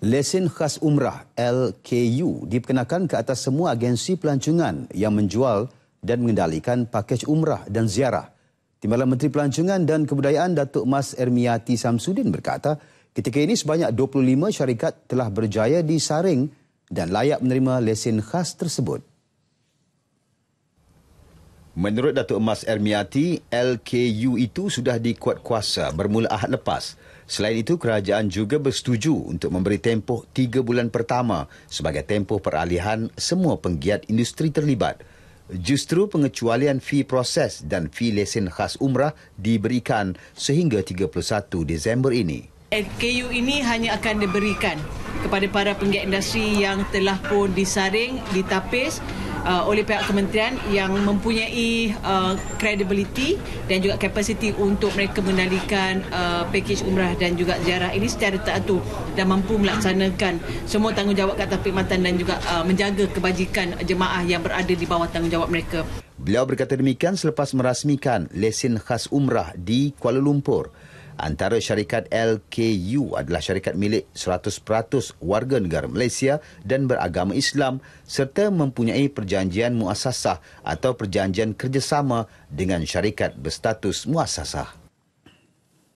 Lesen khas umrah LKU diperkenakan ke atas semua agensi pelancongan yang menjual dan mengendalikan pakej umrah dan ziarah. Timbalan Menteri Pelancongan dan Kebudayaan Datuk Mas Ermiati Samsudin berkata, ketika ini sebanyak 25 syarikat telah berjaya disaring dan layak menerima lesen khas tersebut. Menurut Datuk Emas Ermiati, LKU itu sudah dikuat kuasa bermula ahad lepas. Selain itu, kerajaan juga bersetuju untuk memberi tempoh tiga bulan pertama sebagai tempoh peralihan semua penggiat industri terlibat. Justru pengecualian fee proses dan fee lesen khas umrah diberikan sehingga 31 Disember ini. LKU ini hanya akan diberikan kepada para penggiat industri yang telah pun disaring, ditapis uh, oleh pihak kementerian yang mempunyai uh, credibility dan juga capacity untuk mereka mengendalikan uh, pakej umrah dan juga ziarah ini secara teratur dan mampu melaksanakan semua tanggungjawab kat tapik matan dan juga uh, menjaga kebajikan jemaah yang berada di bawah tanggungjawab mereka. Beliau berkata demikian selepas merasmikan lesen khas umrah di Kuala Lumpur antara syarikat LKU adalah syarikat milik 100% warga negara Malaysia dan beragama Islam serta mempunyai perjanjian muasasah atau perjanjian kerjasama dengan syarikat berstatus muasasah.